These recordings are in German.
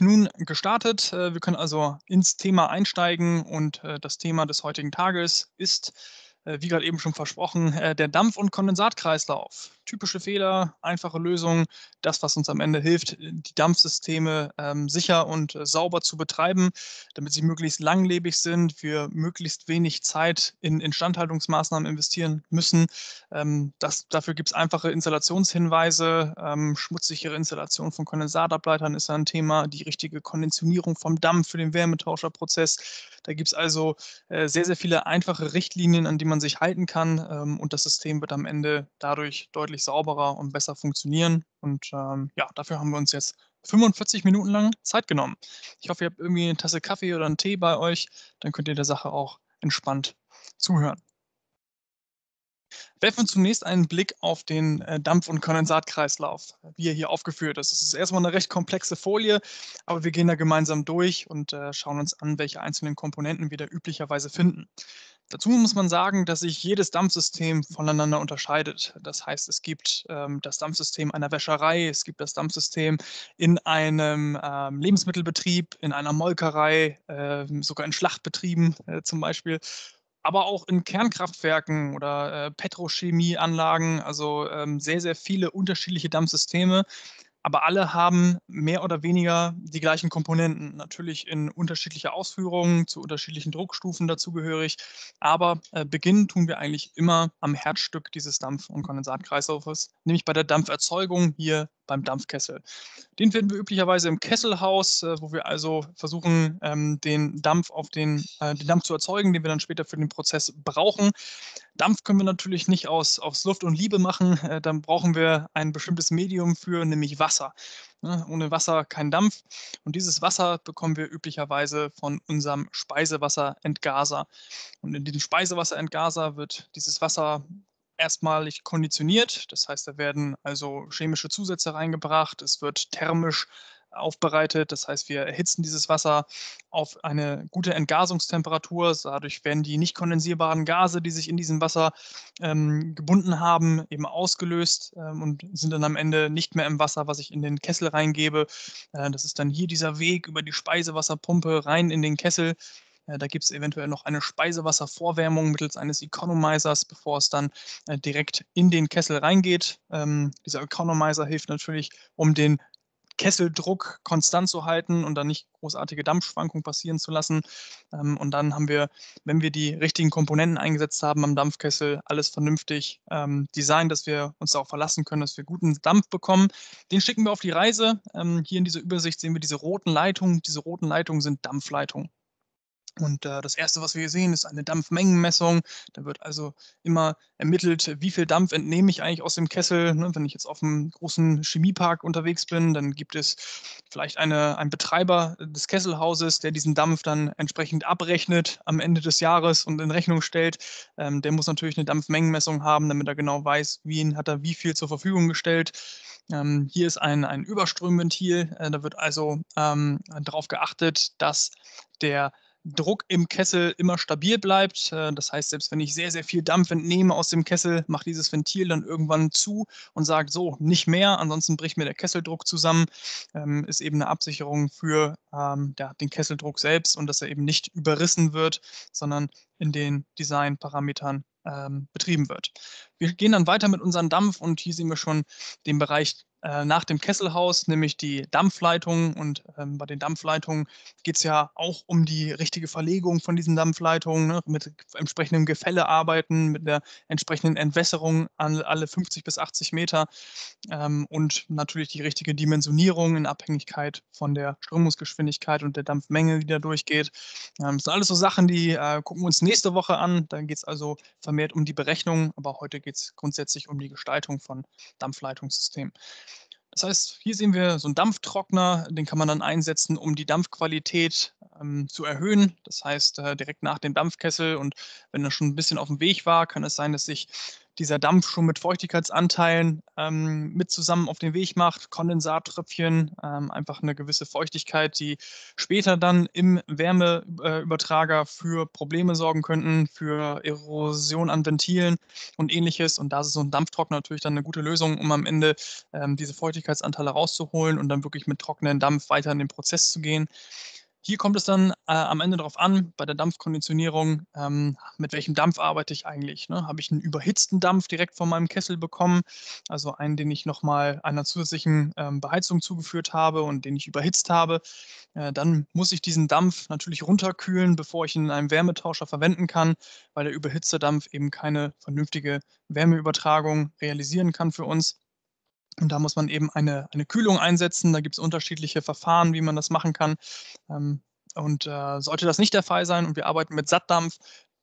nun gestartet. Äh, wir können also ins Thema einsteigen und äh, das Thema des heutigen Tages ist äh, wie gerade eben schon versprochen, äh, der Dampf- und Kondensatkreislauf. Typische Fehler, einfache Lösungen, das, was uns am Ende hilft, äh, die Dampfsysteme ähm, sicher und sauber zu betreiben, damit sie möglichst langlebig sind, wir möglichst wenig Zeit in Instandhaltungsmaßnahmen investieren müssen. Ähm, das, dafür gibt es einfache Installationshinweise. Ähm, schmutzsichere Installation von Kondensatableitern ist ein Thema, die richtige Konditionierung vom Dampf für den Wärmetauscherprozess. Da gibt es also sehr, sehr viele einfache Richtlinien, an die man man sich halten kann ähm, und das System wird am Ende dadurch deutlich sauberer und besser funktionieren. Und ähm, ja, dafür haben wir uns jetzt 45 Minuten lang Zeit genommen. Ich hoffe, ihr habt irgendwie eine Tasse Kaffee oder einen Tee bei euch, dann könnt ihr der Sache auch entspannt zuhören. Werfen wir zunächst einen Blick auf den äh, Dampf- und Kondensatkreislauf, wie er hier aufgeführt ist. Das ist erstmal eine recht komplexe Folie, aber wir gehen da gemeinsam durch und äh, schauen uns an, welche einzelnen Komponenten wir da üblicherweise finden. Dazu muss man sagen, dass sich jedes Dampfsystem voneinander unterscheidet. Das heißt, es gibt ähm, das Dampfsystem einer Wäscherei, es gibt das Dampfsystem in einem ähm, Lebensmittelbetrieb, in einer Molkerei, äh, sogar in Schlachtbetrieben äh, zum Beispiel aber auch in Kernkraftwerken oder äh, Petrochemieanlagen, also ähm, sehr, sehr viele unterschiedliche Dampfsysteme, aber alle haben mehr oder weniger die gleichen Komponenten, natürlich in unterschiedlicher Ausführung, zu unterschiedlichen Druckstufen dazugehörig, aber äh, beginnen tun wir eigentlich immer am Herzstück dieses Dampf- und Kondensatkreislaufes, nämlich bei der Dampferzeugung hier beim Dampfkessel. Den finden wir üblicherweise im Kesselhaus, äh, wo wir also versuchen, ähm, den Dampf auf den, äh, den Dampf zu erzeugen, den wir dann später für den Prozess brauchen. Dampf können wir natürlich nicht aus, aus Luft und Liebe machen. Äh, dann brauchen wir ein bestimmtes Medium für, nämlich Wasser. Ne? Ohne Wasser kein Dampf. Und dieses Wasser bekommen wir üblicherweise von unserem Speisewasserentgaser. Und in diesem Speisewasserentgaser wird dieses Wasser erstmalig konditioniert. Das heißt, da werden also chemische Zusätze reingebracht. Es wird thermisch aufbereitet. Das heißt, wir erhitzen dieses Wasser auf eine gute Entgasungstemperatur. Dadurch werden die nicht kondensierbaren Gase, die sich in diesem Wasser ähm, gebunden haben, eben ausgelöst ähm, und sind dann am Ende nicht mehr im Wasser, was ich in den Kessel reingebe. Äh, das ist dann hier dieser Weg über die Speisewasserpumpe rein in den Kessel. Äh, da gibt es eventuell noch eine Speisewasservorwärmung mittels eines Economizers, bevor es dann äh, direkt in den Kessel reingeht. Ähm, dieser Economizer hilft natürlich, um den Kesseldruck konstant zu halten und dann nicht großartige Dampfschwankungen passieren zu lassen. Ähm, und dann haben wir, wenn wir die richtigen Komponenten eingesetzt haben am Dampfkessel, alles vernünftig ähm, designt, dass wir uns darauf verlassen können, dass wir guten Dampf bekommen. Den schicken wir auf die Reise. Ähm, hier in dieser Übersicht sehen wir diese roten Leitungen. Diese roten Leitungen sind Dampfleitungen. Und äh, das Erste, was wir hier sehen, ist eine Dampfmengenmessung. Da wird also immer ermittelt, wie viel Dampf entnehme ich eigentlich aus dem Kessel. Ne? Wenn ich jetzt auf einem großen Chemiepark unterwegs bin, dann gibt es vielleicht eine, einen Betreiber des Kesselhauses, der diesen Dampf dann entsprechend abrechnet am Ende des Jahres und in Rechnung stellt. Ähm, der muss natürlich eine Dampfmengenmessung haben, damit er genau weiß, wen hat er wie viel zur Verfügung gestellt. Ähm, hier ist ein, ein Überströmventil. Äh, da wird also ähm, darauf geachtet, dass der Druck im Kessel immer stabil bleibt. Äh, das heißt, selbst wenn ich sehr, sehr viel Dampf entnehme aus dem Kessel, macht dieses Ventil dann irgendwann zu und sagt so, nicht mehr, ansonsten bricht mir der Kesseldruck zusammen. Ähm, ist eben eine Absicherung für ähm, ja, den Kesseldruck selbst und dass er eben nicht überrissen wird, sondern in den Designparametern ähm, betrieben wird. Wir gehen dann weiter mit unserem Dampf und hier sehen wir schon den Bereich äh, nach dem Kesselhaus, nämlich die Dampfleitung. Und ähm, bei den Dampfleitungen geht es ja auch um die richtige Verlegung von diesen Dampfleitungen, ne? mit entsprechendem Gefälle arbeiten, mit der entsprechenden Entwässerung an alle 50 bis 80 Meter ähm, und natürlich die richtige Dimensionierung in Abhängigkeit von der Strömungsgeschwindigkeit und der Dampfmenge, die da durchgeht. Ähm, das sind alles so Sachen, die äh, gucken wir uns nächste Woche an. Dann geht es also vermehrt um die Berechnung, aber heute geht es grundsätzlich um die Gestaltung von Dampfleitungssystemen. Das heißt, hier sehen wir so einen Dampftrockner, den kann man dann einsetzen, um die Dampfqualität ähm, zu erhöhen. Das heißt, äh, direkt nach dem Dampfkessel und wenn er schon ein bisschen auf dem Weg war, kann es sein, dass sich dieser Dampf schon mit Feuchtigkeitsanteilen ähm, mit zusammen auf den Weg macht, Kondensattröpfchen, ähm, einfach eine gewisse Feuchtigkeit, die später dann im Wärmeübertrager äh, für Probleme sorgen könnten, für Erosion an Ventilen und ähnliches. Und da ist so ein Dampftrockner natürlich dann eine gute Lösung, um am Ende ähm, diese Feuchtigkeitsanteile rauszuholen und dann wirklich mit trockenen Dampf weiter in den Prozess zu gehen. Hier kommt es dann äh, am Ende darauf an, bei der Dampfkonditionierung, ähm, mit welchem Dampf arbeite ich eigentlich. Ne? Habe ich einen überhitzten Dampf direkt von meinem Kessel bekommen, also einen, den ich nochmal einer zusätzlichen ähm, Beheizung zugeführt habe und den ich überhitzt habe. Äh, dann muss ich diesen Dampf natürlich runterkühlen, bevor ich ihn in einem Wärmetauscher verwenden kann, weil der überhitzte Dampf eben keine vernünftige Wärmeübertragung realisieren kann für uns. Und da muss man eben eine, eine Kühlung einsetzen. Da gibt es unterschiedliche Verfahren, wie man das machen kann. Ähm, und äh, sollte das nicht der Fall sein und wir arbeiten mit Sattdampf,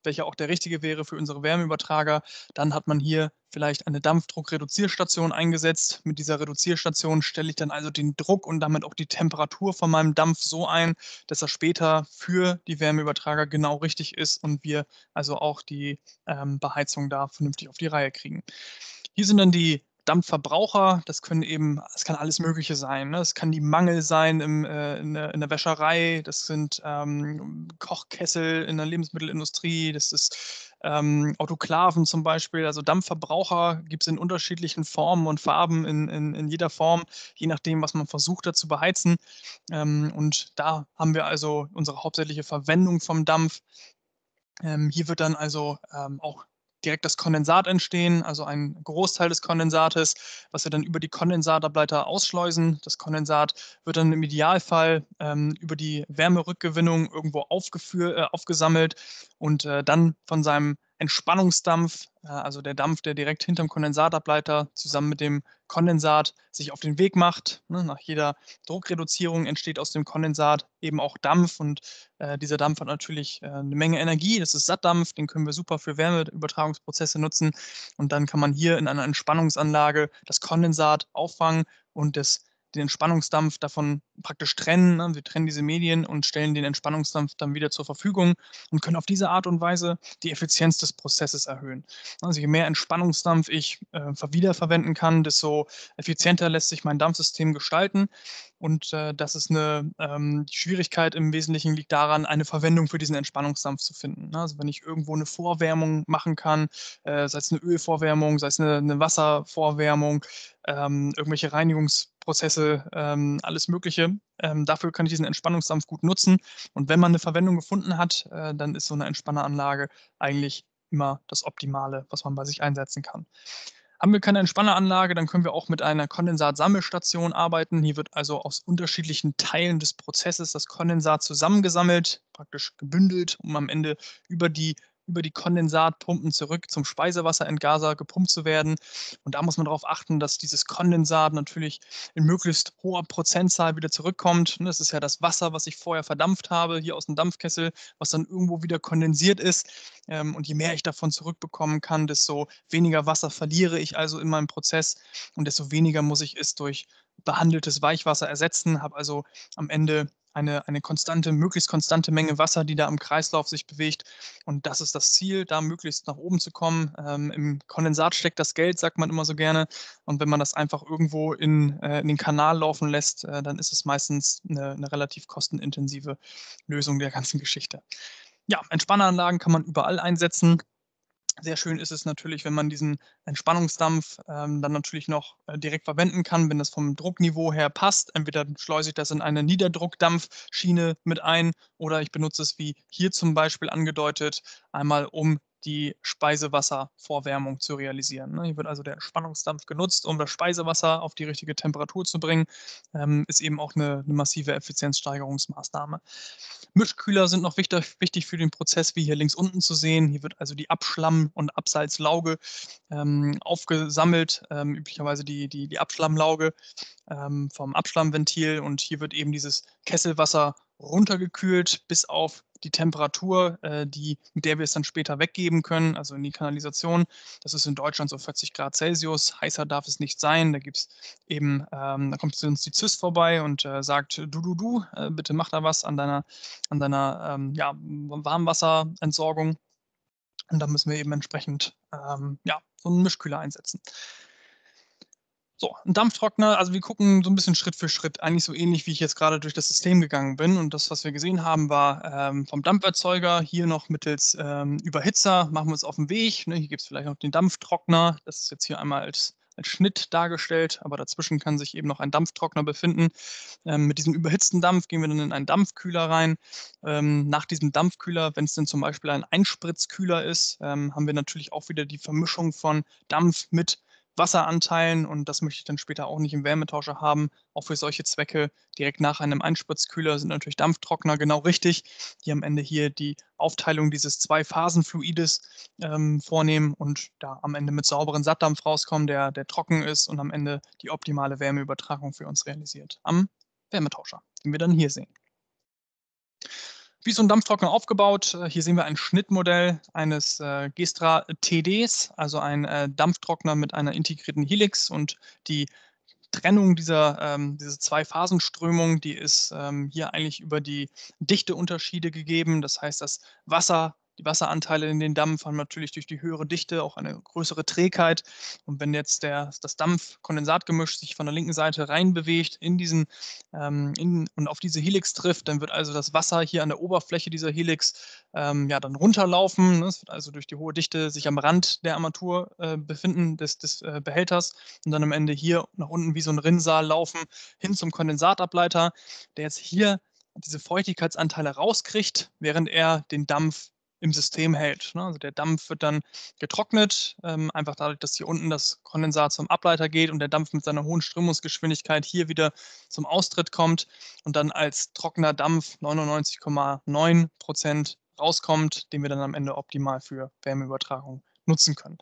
welcher auch der richtige wäre für unsere Wärmeübertrager, dann hat man hier vielleicht eine Dampfdruckreduzierstation eingesetzt. Mit dieser Reduzierstation stelle ich dann also den Druck und damit auch die Temperatur von meinem Dampf so ein, dass er später für die Wärmeübertrager genau richtig ist und wir also auch die ähm, Beheizung da vernünftig auf die Reihe kriegen. Hier sind dann die Dampfverbraucher, das können eben, es kann alles Mögliche sein. Ne? Es ne? kann die Mangel sein im, äh, in, der, in, der, Wäscherei, das sind ähm, Kochkessel in der Lebensmittelindustrie, das ist ähm, Autoklaven zum Beispiel. Also Dampfverbraucher gibt es in unterschiedlichen Formen und Farben, in, in, in, jeder Form, je nachdem, was man versucht dazu beheizen. Ähm, und da haben wir also unsere hauptsächliche Verwendung vom Dampf. Ähm, hier wird dann also ähm, auch direkt das Kondensat entstehen, also ein Großteil des Kondensates, was wir dann über die Kondensatableiter ausschleusen. Das Kondensat wird dann im Idealfall ähm, über die Wärmerückgewinnung irgendwo aufgeführ, äh, aufgesammelt und äh, dann von seinem Entspannungsdampf, äh, also der Dampf, der direkt hinterm Kondensatableiter zusammen mit dem Kondensat sich auf den Weg macht. Ne? Nach jeder Druckreduzierung entsteht aus dem Kondensat eben auch Dampf und äh, dieser Dampf hat natürlich äh, eine Menge Energie. Das ist Sattdampf, den können wir super für Wärmeübertragungsprozesse nutzen und dann kann man hier in einer Entspannungsanlage das Kondensat auffangen und das den Entspannungsdampf davon praktisch trennen. Ne? Wir trennen diese Medien und stellen den Entspannungsdampf dann wieder zur Verfügung und können auf diese Art und Weise die Effizienz des Prozesses erhöhen. Ne? Also je mehr Entspannungsdampf ich äh, wiederverwenden kann, desto effizienter lässt sich mein Dampfsystem gestalten. Und äh, das ist eine ähm, Schwierigkeit im Wesentlichen liegt daran, eine Verwendung für diesen Entspannungsdampf zu finden. Ne? Also wenn ich irgendwo eine Vorwärmung machen kann, äh, sei es eine Ölvorwärmung, sei es eine, eine Wasservorwärmung, ähm, irgendwelche Reinigungs Prozesse, ähm, alles Mögliche. Ähm, dafür kann ich diesen Entspannungsdampf gut nutzen. Und wenn man eine Verwendung gefunden hat, äh, dann ist so eine Entspanneranlage eigentlich immer das Optimale, was man bei sich einsetzen kann. Haben wir keine Entspanneranlage, dann können wir auch mit einer Kondensatsammelstation arbeiten. Hier wird also aus unterschiedlichen Teilen des Prozesses das Kondensat zusammengesammelt, praktisch gebündelt, um am Ende über die über die Kondensatpumpen zurück zum Speisewasserentgaser gepumpt zu werden. Und da muss man darauf achten, dass dieses Kondensat natürlich in möglichst hoher Prozentzahl wieder zurückkommt. Das ist ja das Wasser, was ich vorher verdampft habe, hier aus dem Dampfkessel, was dann irgendwo wieder kondensiert ist. Ähm, und je mehr ich davon zurückbekommen kann, desto weniger Wasser verliere ich also in meinem Prozess und desto weniger muss ich es durch behandeltes Weichwasser ersetzen. Habe also am Ende eine, eine konstante, möglichst konstante Menge Wasser, die da im Kreislauf sich bewegt. Und das ist das Ziel, da möglichst nach oben zu kommen. Ähm, Im Kondensat steckt das Geld, sagt man immer so gerne. Und wenn man das einfach irgendwo in, äh, in den Kanal laufen lässt, äh, dann ist es meistens eine, eine relativ kostenintensive Lösung der ganzen Geschichte. Ja, Entspanneranlagen kann man überall einsetzen. Sehr schön ist es natürlich, wenn man diesen Entspannungsdampf ähm, dann natürlich noch äh, direkt verwenden kann, wenn das vom Druckniveau her passt. Entweder schleuse ich das in eine Niederdruckdampfschiene mit ein oder ich benutze es wie hier zum Beispiel angedeutet, einmal um die Speisewasservorwärmung zu realisieren. Ne? Hier wird also der Spannungsdampf genutzt, um das Speisewasser auf die richtige Temperatur zu bringen. Ähm, ist eben auch eine, eine massive Effizienzsteigerungsmaßnahme. Mischkühler sind noch wichtig, wichtig, für den Prozess, wie hier links unten zu sehen. Hier wird also die Abschlamm- und Absalzlauge ähm, aufgesammelt, ähm, üblicherweise die, die, die Abschlammlauge ähm, vom Abschlammventil. Und hier wird eben dieses Kesselwasser runtergekühlt bis auf die Temperatur, äh, die, mit der wir es dann später weggeben können, also in die Kanalisation. Das ist in Deutschland so 40 Grad Celsius. Heißer darf es nicht sein. Da gibt's eben, ähm, da kommt zu uns die Zyst vorbei und äh, sagt, du, du, du, äh, bitte mach da was an deiner, an deiner ähm, ja, Warmwasserentsorgung. Und da müssen wir eben entsprechend ähm, ja, so einen Mischkühler einsetzen. So, ein Dampftrockner, also wir gucken so ein bisschen Schritt für Schritt, eigentlich so ähnlich, wie ich jetzt gerade durch das System gegangen bin. Und das, was wir gesehen haben, war ähm, vom Dampferzeuger hier noch mittels ähm, Überhitzer, machen wir uns auf den Weg. Ne, hier gibt es vielleicht noch den Dampftrockner, das ist jetzt hier einmal als, als Schnitt dargestellt, aber dazwischen kann sich eben noch ein Dampftrockner befinden. Ähm, mit diesem überhitzten Dampf gehen wir dann in einen Dampfkühler rein. Ähm, nach diesem Dampfkühler, wenn es denn zum Beispiel ein Einspritzkühler ist, ähm, haben wir natürlich auch wieder die Vermischung von Dampf mit Dampf. Wasseranteilen und das möchte ich dann später auch nicht im Wärmetauscher haben. Auch für solche Zwecke direkt nach einem Einspritzkühler sind natürlich Dampftrockner genau richtig, die am Ende hier die Aufteilung dieses Zwei-Phasen-Fluides ähm, vornehmen und da am Ende mit sauberen Sattdampf rauskommen, der, der trocken ist und am Ende die optimale Wärmeübertragung für uns realisiert am Wärmetauscher, den wir dann hier sehen wie so ein Dampftrockner aufgebaut. Äh, hier sehen wir ein Schnittmodell eines äh, Gestra TDs, also ein äh, Dampftrockner mit einer integrierten Helix und die Trennung dieser ähm, diese zwei phasen die ist ähm, hier eigentlich über die Dichteunterschiede gegeben. Das heißt, das Wasser die Wasseranteile in den Dampf haben natürlich durch die höhere Dichte auch eine größere Trägheit. Und wenn jetzt der, das Dampf-Kondensatgemisch sich von der linken Seite reinbewegt in diesen ähm, in, und auf diese Helix trifft, dann wird also das Wasser hier an der Oberfläche dieser Helix ähm, ja, dann runterlaufen. Ne? Es wird also durch die hohe Dichte sich am Rand der Armatur äh, befinden, des, des äh, Behälters und dann am Ende hier nach unten wie so ein Rinnsal laufen hin zum Kondensatableiter, der jetzt hier diese Feuchtigkeitsanteile rauskriegt, während er den Dampf im System hält. Ne? Also der Dampf wird dann getrocknet, ähm, einfach dadurch, dass hier unten das Kondensat zum Ableiter geht und der Dampf mit seiner hohen Strömungsgeschwindigkeit hier wieder zum Austritt kommt und dann als trockener Dampf 99,9 Prozent rauskommt, den wir dann am Ende optimal für Wärmeübertragung nutzen können.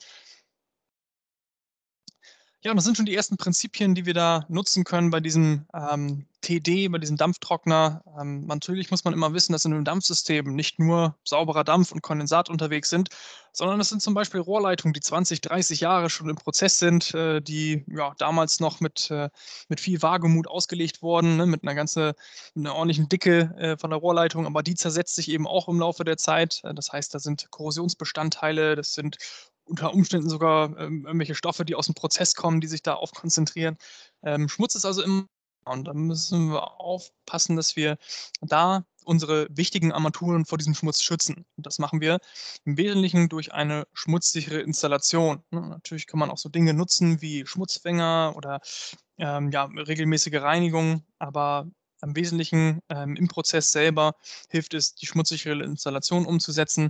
Ja, das sind schon die ersten Prinzipien, die wir da nutzen können bei diesem ähm, TD, bei diesem Dampftrockner. Ähm, natürlich muss man immer wissen, dass in einem Dampfsystem nicht nur sauberer Dampf und Kondensat unterwegs sind, sondern das sind zum Beispiel Rohrleitungen, die 20, 30 Jahre schon im Prozess sind, äh, die ja, damals noch mit, äh, mit viel Wagemut ausgelegt wurden, ne, mit einer ganzen, einer ordentlichen Dicke äh, von der Rohrleitung, aber die zersetzt sich eben auch im Laufe der Zeit. Äh, das heißt, da sind Korrosionsbestandteile, das sind unter Umständen sogar ähm, irgendwelche Stoffe, die aus dem Prozess kommen, die sich da aufkonzentrieren. Ähm, Schmutz ist also immer und da müssen wir aufpassen, dass wir da unsere wichtigen Armaturen vor diesem Schmutz schützen. Und das machen wir im Wesentlichen durch eine schmutzsichere Installation. Ne, natürlich kann man auch so Dinge nutzen wie Schmutzfänger oder ähm, ja, regelmäßige Reinigung, aber im Wesentlichen ähm, im Prozess selber hilft es, die schmutzsichere Installation umzusetzen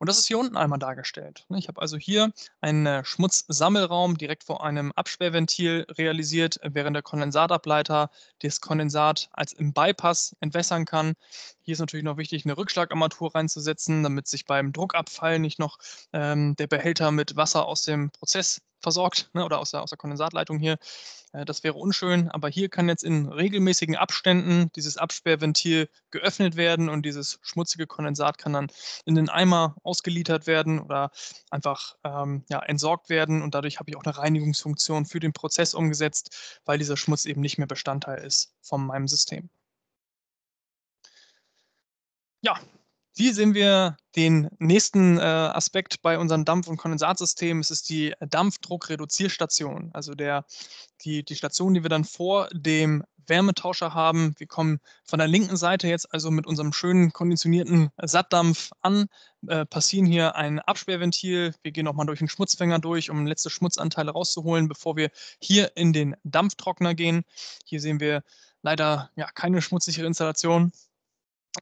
und das ist hier unten einmal dargestellt. Ne? Ich habe also hier einen äh, Schmutzsammelraum direkt vor einem Absperrventil realisiert, äh, während der Kondensatableiter das Kondensat als im Bypass entwässern kann. Hier ist natürlich noch wichtig, eine Rückschlagarmatur reinzusetzen, damit sich beim Druckabfall nicht noch ähm, der Behälter mit Wasser aus dem Prozess versorgt ne, oder aus der, aus der Kondensatleitung hier. Äh, das wäre unschön, aber hier kann jetzt in regelmäßigen Abständen dieses Absperrventil geöffnet werden und dieses schmutzige Kondensat kann dann in den Eimer ausgeliefert werden oder einfach ähm, ja, entsorgt werden. Und dadurch habe ich auch eine Reinigungsfunktion für den Prozess umgesetzt, weil dieser Schmutz eben nicht mehr Bestandteil ist von meinem System. Ja, wie sehen wir den nächsten äh, Aspekt bei unserem Dampf- und Kondensatsystem? Es ist die Dampfdruckreduzierstation, also der, die, die Station, die wir dann vor dem Wärmetauscher haben. Wir kommen von der linken Seite jetzt also mit unserem schönen konditionierten Sattdampf an, äh, passieren hier ein Absperrventil. Wir gehen nochmal durch den Schmutzfänger durch, um letzte Schmutzanteile rauszuholen, bevor wir hier in den Dampftrockner gehen. Hier sehen wir leider ja, keine schmutzsichere Installation.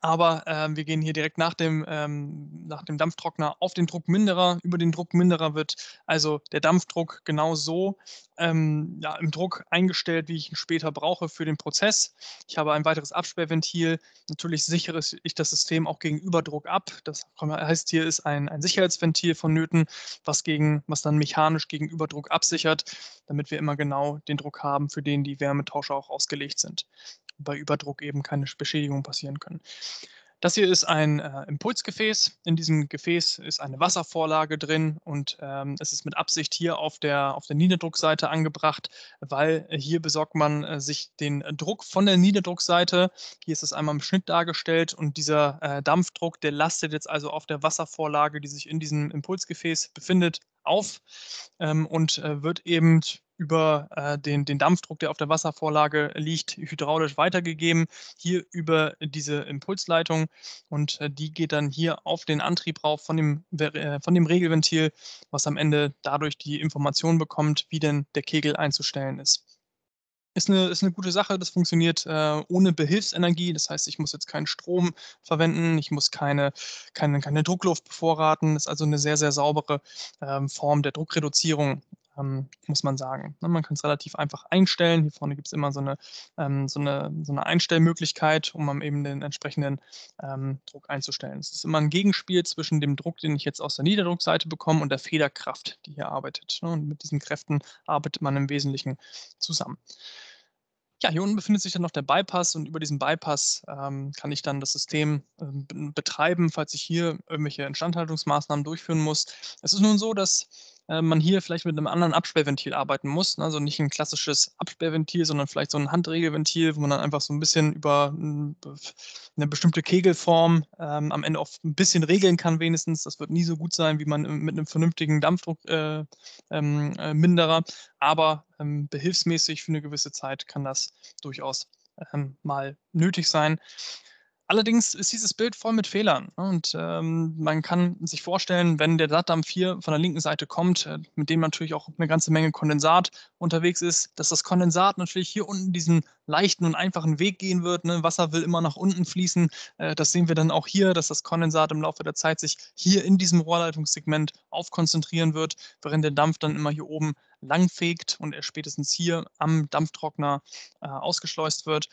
Aber ähm, wir gehen hier direkt nach dem, ähm, nach dem Dampftrockner auf den Druckminderer. Über den Druckminderer wird also der Dampfdruck genau so ähm, ja, im Druck eingestellt, wie ich ihn später brauche für den Prozess. Ich habe ein weiteres Absperrventil. Natürlich sichere ich das System auch gegen Überdruck ab. Das heißt, hier ist ein, ein Sicherheitsventil vonnöten, was, gegen, was dann mechanisch gegen Überdruck absichert, damit wir immer genau den Druck haben, für den die Wärmetauscher auch ausgelegt sind bei Überdruck eben keine Beschädigungen passieren können. Das hier ist ein äh, Impulsgefäß. In diesem Gefäß ist eine Wasservorlage drin und ähm, es ist mit Absicht hier auf der, auf der Niederdruckseite angebracht, weil hier besorgt man äh, sich den Druck von der Niederdruckseite. Hier ist es einmal im Schnitt dargestellt und dieser äh, Dampfdruck, der lastet jetzt also auf der Wasservorlage, die sich in diesem Impulsgefäß befindet, auf ähm, und äh, wird eben über äh, den, den Dampfdruck, der auf der Wasservorlage liegt, hydraulisch weitergegeben. Hier über diese Impulsleitung und äh, die geht dann hier auf den Antrieb rauf von dem, äh, von dem Regelventil, was am Ende dadurch die Information bekommt, wie denn der Kegel einzustellen ist. Ist eine, ist eine gute Sache, das funktioniert äh, ohne Behilfsenergie. Das heißt, ich muss jetzt keinen Strom verwenden, ich muss keine, keine, keine Druckluft bevorraten. Das ist also eine sehr, sehr saubere ähm, Form der Druckreduzierung ähm, muss man sagen. Ne? man kann es relativ einfach einstellen. Hier vorne gibt es immer so eine, ähm, so, eine, so eine Einstellmöglichkeit, um eben den entsprechenden ähm, Druck einzustellen. Es ist immer ein Gegenspiel zwischen dem Druck, den ich jetzt aus der Niederdruckseite bekomme und der Federkraft, die hier arbeitet. Ne? und mit diesen Kräften arbeitet man im Wesentlichen zusammen ja, hier unten befindet sich dann noch der Bypass und über diesen Bypass ähm, kann ich dann das System ähm, betreiben, falls ich hier irgendwelche Instandhaltungsmaßnahmen durchführen muss. Es ist nun so, dass äh, man hier vielleicht mit einem anderen Absperrventil arbeiten muss. Ne? Also nicht ein klassisches Absperrventil, sondern vielleicht so ein Handregelventil, wo man dann einfach so ein bisschen über hm, eine bestimmte Kegelform ähm, am Ende auch ein bisschen regeln kann wenigstens. Das wird nie so gut sein, wie man äh, mit einem vernünftigen Dampfdruckminderer. Äh, ähm, äh, Aber ähm, behilfsmäßig für eine gewisse Zeit kann das durchaus ähm, mal nötig sein. Allerdings ist dieses Bild voll mit Fehlern. Ne? Und ähm, man kann sich vorstellen, wenn der Sattdampf hier von der linken Seite kommt, äh, mit dem natürlich auch eine ganze Menge Kondensat unterwegs ist, dass das Kondensat natürlich hier unten diesen leichten und einfachen Weg gehen wird. Ne? Wasser will immer nach unten fließen. Äh, das sehen wir dann auch hier, dass das Kondensat im Laufe der Zeit sich hier in diesem Rohrleitungssegment aufkonzentrieren wird, während der Dampf dann immer hier oben langfegt und er spätestens hier am Dampftrockner äh, ausgeschleust wird.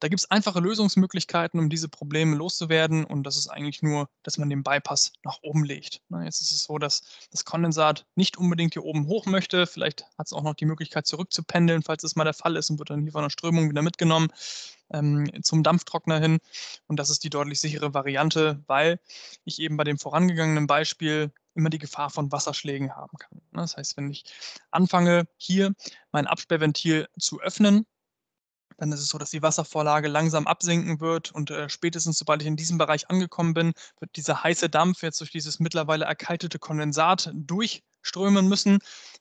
Da gibt es einfache Lösungsmöglichkeiten, um diese Probleme loszuwerden und das ist eigentlich nur, dass man den Bypass nach oben legt. Ne? Jetzt ist es so, dass das Kondensat nicht unbedingt hier oben hoch möchte. Vielleicht hat es auch noch die Möglichkeit zurückzupendeln, falls das mal der Fall ist und wird dann hier von der Strömung wieder mitgenommen ähm, zum Dampftrockner hin. Und das ist die deutlich sichere Variante, weil ich eben bei dem vorangegangenen Beispiel immer die Gefahr von Wasserschlägen haben kann. Ne? Das heißt, wenn ich anfange, hier mein Absperrventil zu öffnen, dann ist es so, dass die Wasservorlage langsam absinken wird und äh, spätestens, sobald ich in diesem Bereich angekommen bin, wird dieser heiße Dampf jetzt durch dieses mittlerweile erkaltete Kondensat durchströmen müssen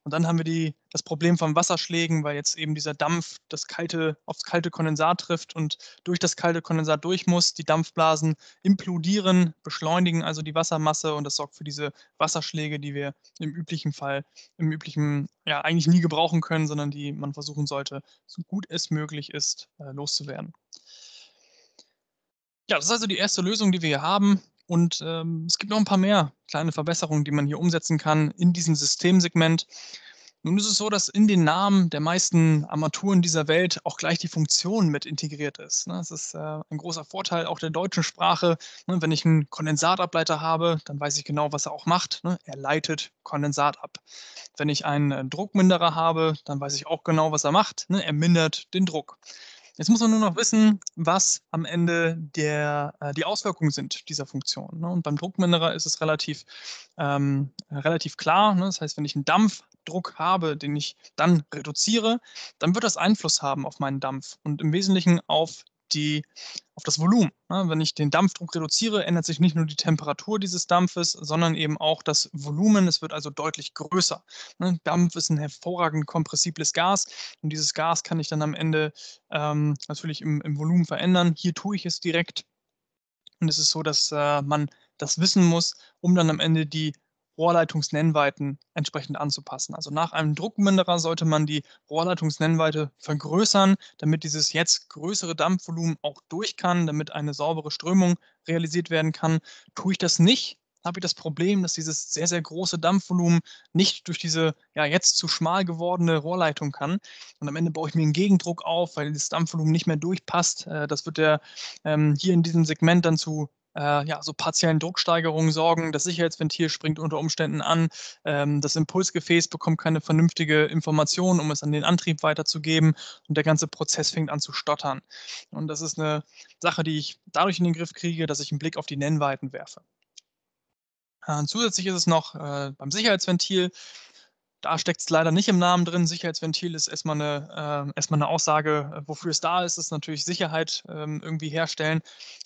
und dann haben wir die, das Problem von Wasserschlägen, weil jetzt eben dieser Dampf das kalte, aufs kalte Kondensat trifft und durch das kalte Kondensat durch muss. Die Dampfblasen implodieren, beschleunigen also die Wassermasse und das sorgt für diese Wasserschläge, die wir im üblichen Fall, im üblichen, ja, eigentlich nie gebrauchen können, sondern die man versuchen sollte, so gut es möglich ist, äh, loszuwerden. Ja, das ist also die erste Lösung, die wir hier haben. Und ähm, es gibt noch ein paar mehr kleine Verbesserungen, die man hier umsetzen kann in diesem Systemsegment. Nun ist es so, dass in den Namen der meisten Armaturen dieser Welt auch gleich die Funktion mit integriert ist. Das ne? ist äh, ein großer Vorteil auch der deutschen Sprache. Ne? Wenn ich einen Kondensatableiter habe, dann weiß ich genau, was er auch macht. Ne? Er leitet Kondensat ab. Wenn ich einen äh, Druckminderer habe, dann weiß ich auch genau, was er macht. Er mindert den Druck. Jetzt muss man nur noch wissen, was am Ende der, äh, die Auswirkungen sind dieser Funktion. Ne? Und beim Druckminderer ist es relativ, ähm, relativ klar. Ne? Das heißt, wenn ich einen Dampfdruck habe, den ich dann reduziere, dann wird das Einfluss haben auf meinen Dampf und im Wesentlichen auf die, auf das Volumen. Ne? Wenn ich den Dampfdruck reduziere, ändert sich nicht nur die Temperatur dieses Dampfes, sondern eben auch das Volumen. Es wird also deutlich größer. Ne? Dampf ist ein hervorragend kompressibles Gas und dieses Gas kann ich dann am Ende ähm, natürlich im, im, Volumen verändern. Hier tue ich es direkt. Und es ist so, dass äh, man das wissen muss, um dann am Ende die Rohrleitungsnennweiten entsprechend anzupassen. Also nach einem Druckminderer sollte man die Rohrleitungsnennweite vergrößern, damit dieses jetzt größere Dampfvolumen auch durch kann, damit eine saubere Strömung realisiert werden kann. Tue ich das nicht, habe ich das Problem, dass dieses sehr, sehr große Dampfvolumen nicht durch diese ja, jetzt zu schmal gewordene Rohrleitung kann. Und am Ende baue ich mir einen Gegendruck auf, weil das Dampfvolumen nicht mehr durchpasst. Äh, das wird ja ähm, hier in diesem Segment dann zu äh, ja, so partiellen Drucksteigerungen sorgen. Das Sicherheitsventil springt unter Umständen an. Ähm, das Impulsgefäß bekommt keine vernünftige Information, um es an den Antrieb weiterzugeben. Und der ganze Prozess fängt an zu stottern. Und das ist eine Sache, die ich dadurch in den Griff kriege, dass ich einen Blick auf die Nennweiten werfe. Äh, zusätzlich ist es noch äh, beim Sicherheitsventil da steckt es leider nicht im Namen drin. Sicherheitsventil ist erstmal eine, äh, erstmal eine Aussage, äh, wofür es da ist. Das ist natürlich Sicherheit ähm, irgendwie herstellen.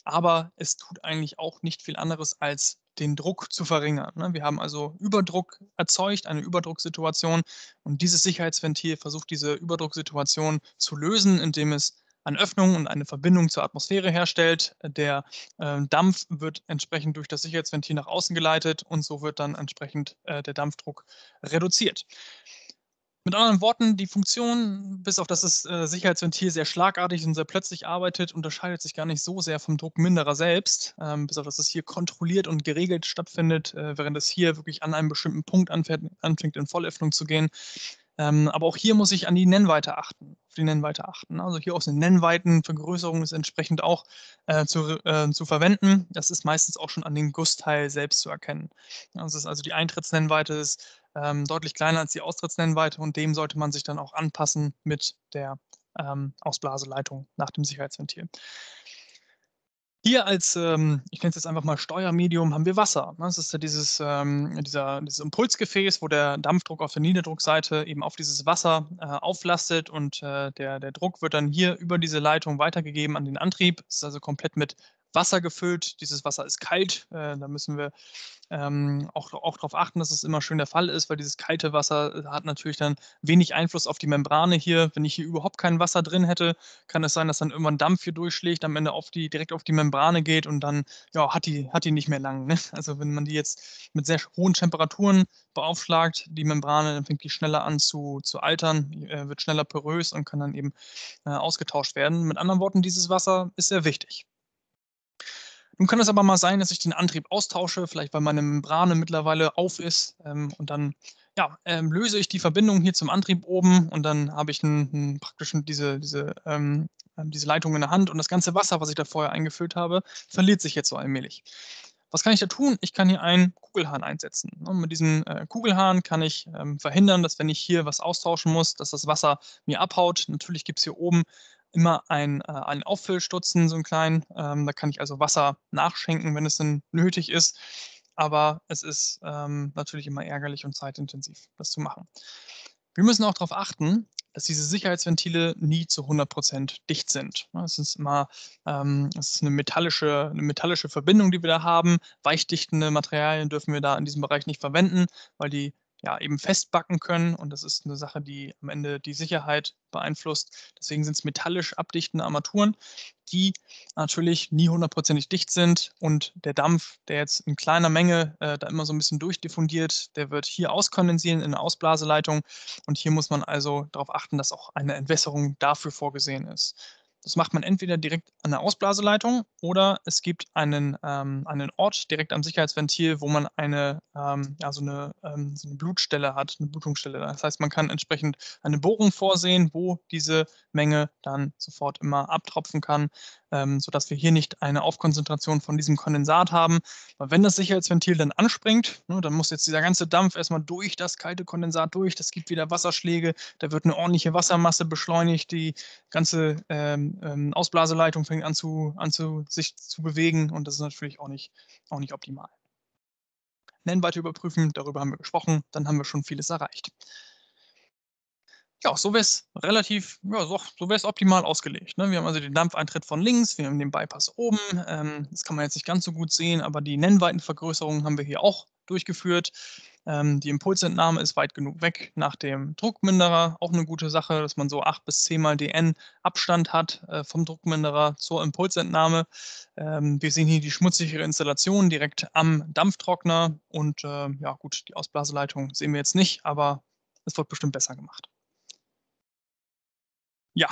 Aber es tut eigentlich auch nicht viel anderes, als den Druck zu verringern. Ne? Wir haben also Überdruck erzeugt, eine Überdrucksituation. Und dieses Sicherheitsventil versucht, diese Überdrucksituation zu lösen, indem es an Öffnung und eine Verbindung zur Atmosphäre herstellt. Der äh, Dampf wird entsprechend durch das Sicherheitsventil nach außen geleitet und so wird dann entsprechend äh, der Dampfdruck reduziert. Mit anderen Worten, die Funktion, bis auf dass das äh, Sicherheitsventil sehr schlagartig und sehr plötzlich arbeitet, unterscheidet sich gar nicht so sehr vom Druckminderer selbst, ähm, bis auf dass es hier kontrolliert und geregelt stattfindet, äh, während es hier wirklich an einem bestimmten Punkt anfängt, anfängt in Vollöffnung zu gehen. Ähm, aber auch hier muss ich an die Nennweite achten, auf die Nennweite achten. Ne? Also hier aus den Nennweiten Nennweitenvergrößerung ist entsprechend auch äh, zu, äh, zu verwenden. Das ist meistens auch schon an den Gussteil selbst zu erkennen. Also, also die Eintrittsnennweite ist ähm, deutlich kleiner als die Austrittsnennweite und dem sollte man sich dann auch anpassen mit der ähm, Ausblaseleitung nach dem Sicherheitsventil. Hier als, ähm, ich nenne es jetzt einfach mal Steuermedium, haben wir Wasser. Das ne? ist ja dieses, ähm, dieser, dieses Impulsgefäß, wo der Dampfdruck auf der Niederdruckseite eben auf dieses Wasser äh, auflastet und äh, der, der Druck wird dann hier über diese Leitung weitergegeben an den Antrieb. Es ist also komplett mit Wasser gefüllt. Dieses Wasser ist kalt. Äh, da müssen wir ähm, auch, auch darauf achten, dass es immer schön der Fall ist, weil dieses kalte Wasser äh, hat natürlich dann wenig Einfluss auf die Membrane hier. Wenn ich hier überhaupt kein Wasser drin hätte, kann es sein, dass dann irgendwann Dampf hier durchschlägt, am Ende auf die, direkt auf die Membrane geht und dann ja, hat, die, hat die nicht mehr lang. Ne? Also wenn man die jetzt mit sehr hohen Temperaturen beaufschlagt, die Membrane, dann fängt die schneller an zu, zu altern, äh, wird schneller porös und kann dann eben äh, ausgetauscht werden. Mit anderen Worten, dieses Wasser ist sehr wichtig. Nun kann es aber mal sein, dass ich den Antrieb austausche, vielleicht weil meine Membrane mittlerweile auf ist ähm, und dann ja, ähm, löse ich die Verbindung hier zum Antrieb oben und dann habe ich einen, praktisch diese, diese, ähm, ähm, diese Leitung in der Hand und das ganze Wasser, was ich da vorher eingefüllt habe, verliert sich jetzt so allmählich. Was kann ich da tun? Ich kann hier einen Kugelhahn einsetzen. Ne, und mit diesem äh, Kugelhahn kann ich ähm, verhindern, dass wenn ich hier was austauschen muss, dass das Wasser mir abhaut. Natürlich gibt es hier oben immer ein, äh, einen Auffüllstutzen, so einen kleinen. Ähm, da kann ich also Wasser nachschenken, wenn es denn nötig ist. Aber es ist ähm, natürlich immer ärgerlich und zeitintensiv, das zu machen. Wir müssen auch darauf achten, dass diese Sicherheitsventile nie zu 100% dicht sind. Ne, es ist immer ähm, es ist eine, metallische, eine metallische Verbindung, die wir da haben. Weichdichtende Materialien dürfen wir da in diesem Bereich nicht verwenden, weil die ja, eben festbacken können und das ist eine Sache, die am Ende die Sicherheit beeinflusst. Deswegen sind es metallisch abdichtende Armaturen, die natürlich nie hundertprozentig dicht sind und der Dampf, der jetzt in kleiner Menge äh, da immer so ein bisschen durchdiffundiert, der wird hier auskondensieren in eine Ausblaseleitung und hier muss man also darauf achten, dass auch eine Entwässerung dafür vorgesehen ist. Das macht man entweder direkt an der Ausblaseleitung oder es gibt einen, ähm, einen Ort direkt am Sicherheitsventil, wo man eine, ähm, ja, so eine, ähm, so eine Blutstelle hat, eine Blutungsstelle. Das heißt, man kann entsprechend eine Bohrung vorsehen, wo diese Menge dann sofort immer abtropfen kann ähm, sodass wir hier nicht eine Aufkonzentration von diesem Kondensat haben. Aber wenn das Sicherheitsventil dann anspringt, ne, dann muss jetzt dieser ganze Dampf erstmal durch das kalte Kondensat durch, das gibt wieder Wasserschläge, da wird eine ordentliche Wassermasse beschleunigt, die ganze ähm, ähm Ausblaseleitung fängt an, zu, an zu, sich zu bewegen und das ist natürlich auch nicht, auch nicht optimal. Nennweite überprüfen, darüber haben wir gesprochen, dann haben wir schon vieles erreicht ja, so wäre es relativ, ja, so, so wäre es optimal ausgelegt. Ne? Wir haben also den Dampfeintritt von links, wir haben den Bypass oben. Ähm, das kann man jetzt nicht ganz so gut sehen, aber die Nennweitenvergrößerung haben wir hier auch durchgeführt. Ähm, die Impulsentnahme ist weit genug weg nach dem Druckminderer. Auch eine gute Sache, dass man so 8 bis 10 mal dN Abstand hat äh, vom Druckminderer zur Impulsentnahme. Ähm, wir sehen hier die schmutzigere Installation direkt am Dampftrockner. Und äh, ja gut, die Ausblaseleitung sehen wir jetzt nicht, aber es wird bestimmt besser gemacht. Ja,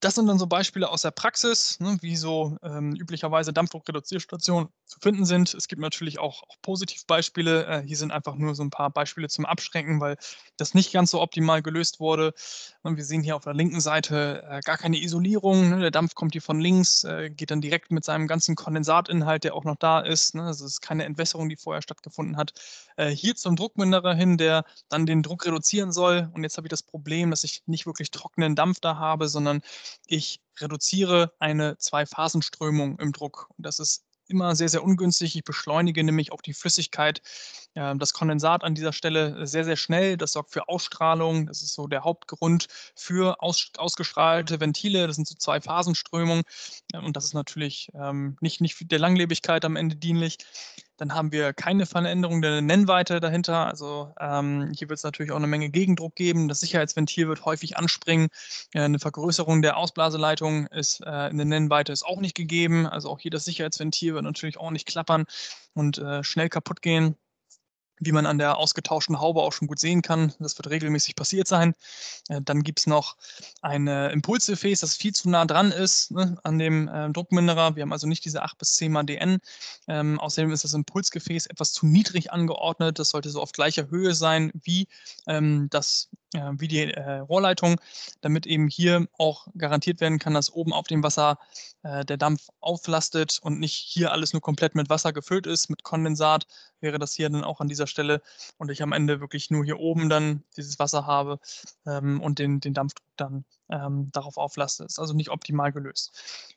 das sind dann so Beispiele aus der Praxis, ne, wie so ähm, üblicherweise Dampfdruckreduzierstationen zu finden sind. Es gibt natürlich auch, auch Positivbeispiele. Äh, hier sind einfach nur so ein paar Beispiele zum Abschrecken, weil das nicht ganz so optimal gelöst wurde. Und wir sehen hier auf der linken Seite äh, gar keine Isolierung. Ne? Der Dampf kommt hier von links, äh, geht dann direkt mit seinem ganzen Kondensatinhalt, der auch noch da ist. Ne? Also es ist keine Entwässerung, die vorher stattgefunden hat, äh, hier zum Druckminderer hin, der dann den Druck reduzieren soll. Und jetzt habe ich das Problem, dass ich nicht wirklich trockenen Dampf da habe, sondern ich reduziere eine Zwei-Phasen-Strömung im Druck. Und das ist immer sehr, sehr ungünstig. Ich beschleunige nämlich auch die Flüssigkeit ähm, das Kondensat an dieser Stelle äh, sehr, sehr schnell. Das sorgt für Ausstrahlung. Das ist so der Hauptgrund für aus, ausgestrahlte Ventile. Das sind so zwei Phasenströmungen. Ähm, und das ist natürlich ähm, nicht, nicht der Langlebigkeit am Ende dienlich. Dann haben wir keine Veränderung der Nennweite dahinter. Also ähm, hier wird es natürlich auch eine Menge Gegendruck geben. Das Sicherheitsventil wird häufig anspringen. Äh, eine Vergrößerung der Ausblaseleitung ist äh, in der Nennweite ist auch nicht gegeben. Also auch hier das Sicherheitsventil wird natürlich auch nicht klappern und äh, schnell kaputt gehen wie man an der ausgetauschten Haube auch schon gut sehen kann. Das wird regelmäßig passiert sein. Äh, dann gibt es noch ein Impulsgefäß, das viel zu nah dran ist ne, an dem äh, Druckminderer. Wir haben also nicht diese 8 bis 10 mal DN. Ähm, außerdem ist das Impulsgefäß etwas zu niedrig angeordnet. Das sollte so auf gleicher Höhe sein wie ähm, das ähm, wie die äh, Rohrleitung, damit eben hier auch garantiert werden kann, dass oben auf dem Wasser äh, der Dampf auflastet und nicht hier alles nur komplett mit Wasser gefüllt ist. Mit Kondensat wäre das hier dann auch an dieser Stelle und ich am Ende wirklich nur hier oben dann dieses Wasser habe ähm, und den, den Dampfdruck dann ähm, darauf auflastet. Ist also nicht optimal gelöst.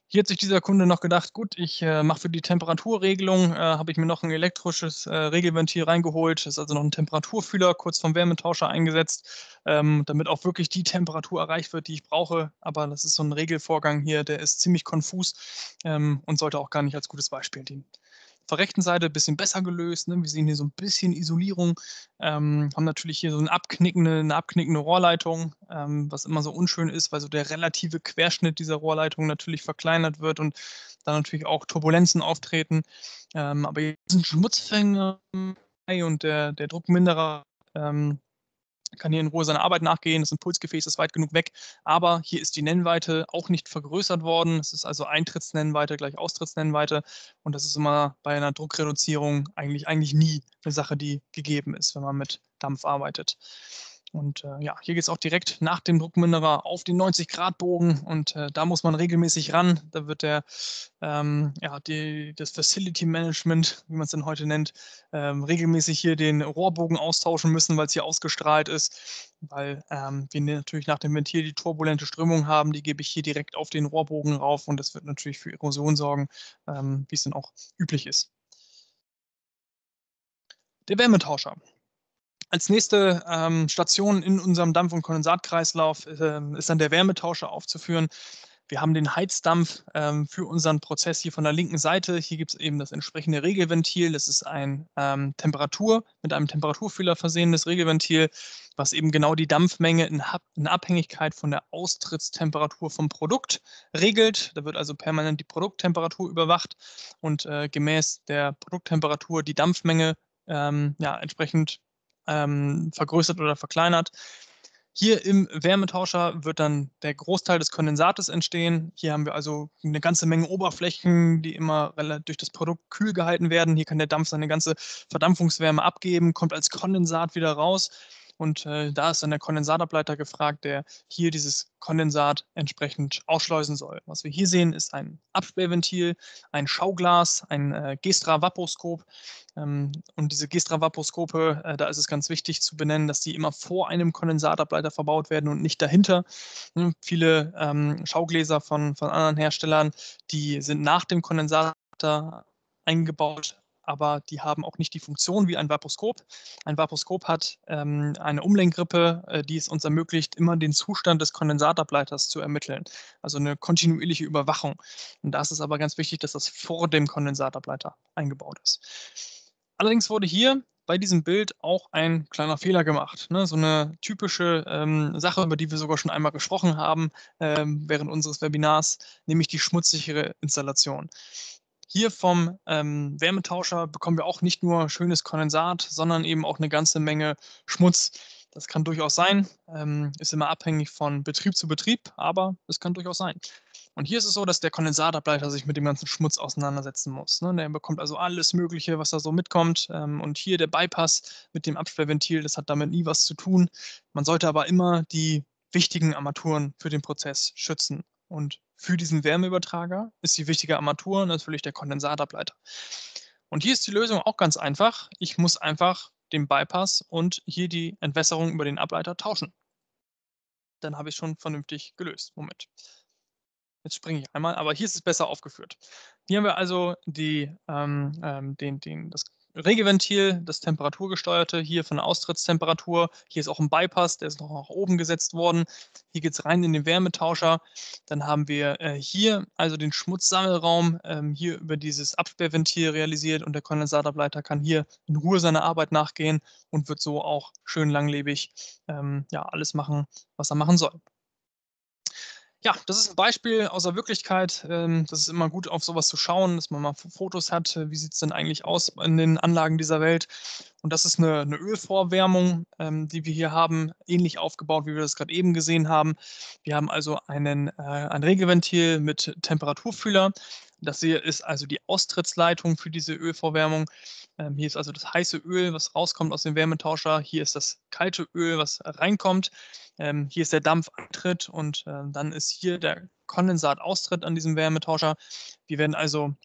Hier hat sich dieser Kunde noch gedacht, gut, ich äh, mache für die Temperaturregelung, äh, habe ich mir noch ein elektrisches äh, Regelventil reingeholt, ist also noch ein Temperaturfühler kurz vom Wärmetauscher eingesetzt, ähm, damit auch wirklich die Temperatur erreicht wird, die ich brauche. Aber das ist so ein Regelvorgang hier, der ist ziemlich konfus ähm, und sollte auch gar nicht als gutes Beispiel dienen der rechten Seite ein bisschen besser gelöst. Ne? Wir sehen hier so ein bisschen Isolierung, ähm, haben natürlich hier so eine abknickende, eine abknickende Rohrleitung, ähm, was immer so unschön ist, weil so der relative Querschnitt dieser Rohrleitung natürlich verkleinert wird und da natürlich auch Turbulenzen auftreten. Ähm, aber hier sind Schmutzfänge und der, der Druckminderer ähm, kann hier in Ruhe seiner Arbeit nachgehen, das Impulsgefäß ist weit genug weg, aber hier ist die Nennweite auch nicht vergrößert worden. Es ist also Eintrittsnennweite gleich Austrittsnennweite und das ist immer bei einer Druckreduzierung eigentlich, eigentlich nie eine Sache, die gegeben ist, wenn man mit Dampf arbeitet. Und äh, ja, hier geht es auch direkt nach dem Druckminderer auf den 90-Grad-Bogen und äh, da muss man regelmäßig ran. Da wird der, ähm, ja, die, das Facility Management, wie man es denn heute nennt, ähm, regelmäßig hier den Rohrbogen austauschen müssen, weil es hier ausgestrahlt ist, weil ähm, wir natürlich nach dem Ventil die turbulente Strömung haben. Die gebe ich hier direkt auf den Rohrbogen rauf und das wird natürlich für Erosion sorgen, ähm, wie es dann auch üblich ist. Der Wärmetauscher. Als nächste ähm, Station in unserem Dampf- und Kondensatkreislauf äh, ist dann der Wärmetauscher aufzuführen. Wir haben den Heizdampf ähm, für unseren Prozess hier von der linken Seite. Hier gibt es eben das entsprechende Regelventil. Das ist ein ähm, Temperatur mit einem Temperaturfühler versehenes Regelventil, was eben genau die Dampfmenge in, in, Abhängigkeit von der Austrittstemperatur vom Produkt regelt. Da wird also permanent die Produkttemperatur überwacht und äh, gemäß der Produkttemperatur die Dampfmenge ähm, ja, entsprechend ähm, vergrößert oder verkleinert. Hier im Wärmetauscher wird dann der Großteil des Kondensates entstehen. Hier haben wir also eine ganze Menge Oberflächen, die immer durch das Produkt kühl gehalten werden. Hier kann der Dampf seine ganze Verdampfungswärme abgeben, kommt als Kondensat wieder raus. Und äh, da ist dann der Kondensatableiter gefragt, der hier dieses Kondensat entsprechend ausschleusen soll. Was wir hier sehen, ist ein Absperrventil, ein Schauglas, ein äh, Gestra-Vaposkop. Ähm, und diese Gestra-Vaposkope, äh, da ist es ganz wichtig zu benennen, dass die immer vor einem Kondensatableiter verbaut werden und nicht dahinter. Hm, viele ähm, Schaugläser von, von anderen Herstellern, die sind nach dem Kondensator eingebaut, aber die haben auch nicht die Funktion wie ein Vaposkop. Ein Vaposkop hat ähm, eine Umlenkrippe, äh, die es uns ermöglicht, immer den Zustand des Kondensatableiters zu ermitteln. Also eine kontinuierliche Überwachung. Und da ist es aber ganz wichtig, dass das vor dem Kondensatableiter eingebaut ist. Allerdings wurde hier bei diesem Bild auch ein kleiner Fehler gemacht. Ne? So eine typische ähm, Sache, über die wir sogar schon einmal gesprochen haben ähm, während unseres Webinars, nämlich die schmutzsichere Installation. Hier vom ähm, Wärmetauscher bekommen wir auch nicht nur schönes Kondensat, sondern eben auch eine ganze Menge Schmutz. Das kann durchaus sein, ähm, ist immer abhängig von Betrieb zu Betrieb, aber es kann durchaus sein. Und hier ist es so, dass der Kondensatableiter sich mit dem ganzen Schmutz auseinandersetzen muss. Ne? Der bekommt also alles Mögliche, was da so mitkommt. Ähm, und hier der Bypass mit dem Absperrventil, das hat damit nie was zu tun. Man sollte aber immer die wichtigen Armaturen für den Prozess schützen. Und für diesen Wärmeübertrager ist die wichtige Armatur natürlich der Kondensatableiter. Und hier ist die Lösung auch ganz einfach. Ich muss einfach den Bypass und hier die Entwässerung über den Ableiter tauschen. Dann habe ich schon vernünftig gelöst. Moment. Jetzt springe ich einmal, aber hier ist es besser aufgeführt. Hier haben wir also die, ähm, ähm den, den, das Regeventil, das temperaturgesteuerte, hier von der Austrittstemperatur. Hier ist auch ein Bypass, der ist noch nach oben gesetzt worden. Hier geht es rein in den Wärmetauscher. Dann haben wir äh, hier also den Schmutzsammelraum, ähm, hier über dieses Absperrventil realisiert und der Kondensatorableiter kann hier in Ruhe seiner Arbeit nachgehen und wird so auch schön langlebig ähm, ja, alles machen, was er machen soll ja, das ist ein Beispiel aus der Wirklichkeit. Ähm, das ist immer gut, auf sowas zu schauen, dass man mal Fotos hat. Wie sieht es denn eigentlich aus in den Anlagen dieser Welt? Und das ist eine, eine Ölvorwärmung, ähm, die wir hier haben, ähnlich aufgebaut, wie wir das gerade eben gesehen haben. Wir haben also einen, äh, ein Regelventil mit Temperaturfühler. Das hier ist also die Austrittsleitung für diese Ölvorwärmung. Ähm, hier ist also das heiße Öl, was rauskommt aus dem Wärmetauscher. Hier ist das kalte Öl, was reinkommt. Ähm, hier ist der Dampfantritt und äh, dann ist hier der Kondensataustritt an diesem Wärmetauscher. Wir werden also